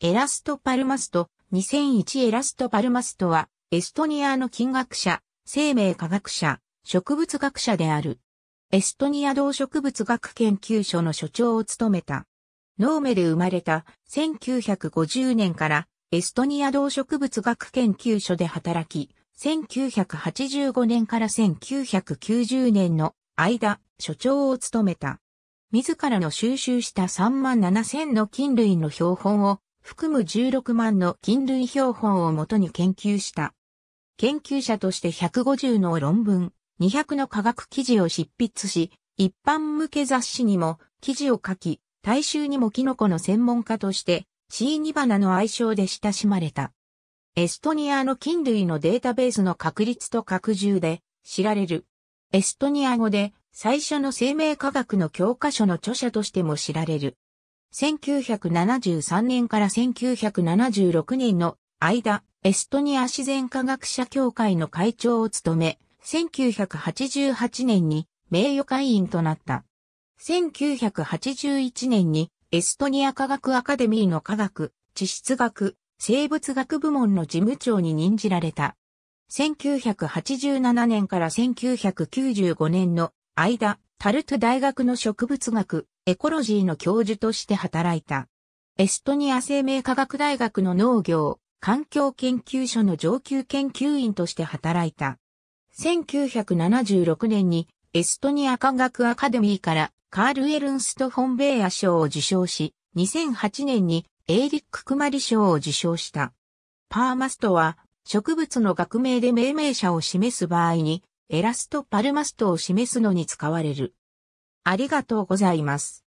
エラストパルマスト、2001エラストパルマストは、エストニアの金学者、生命科学者、植物学者である。エストニア動植物学研究所の所長を務めた。ノーメで生まれた1950年からエストニア動植物学研究所で働き、1985年から1990年の間、所長を務めた。自らの収集した3万7000の菌類の標本を含む16万の菌類標本をもとに研究した。研究者として150の論文、200の科学記事を執筆し、一般向け雑誌にも記事を書き、大衆にもキノコの専門家として、シーニバナの愛称で親しまれた。エストニアの菌類のデータベースの確立と拡充で知られる。エストニア語で最初の生命科学の教科書の著者としても知られる。1973年から1976年の間、エストニア自然科学者協会の会長を務め、1988年に名誉会員となった。1981年にエストニア科学アカデミーの科学、地質学、生物学部門の事務長に任じられた。1987年から1995年の間、タルト大学の植物学、エコロジーの教授として働いた。エストニア生命科学大学の農業、環境研究所の上級研究員として働いた。1976年にエストニア科学アカデミーからカール・エルンスト・フォンベーア賞を受賞し、2008年にエーリック・クマリ賞を受賞した。パーマストは植物の学名で命名者を示す場合にエラスト・パルマストを示すのに使われる。ありがとうございます。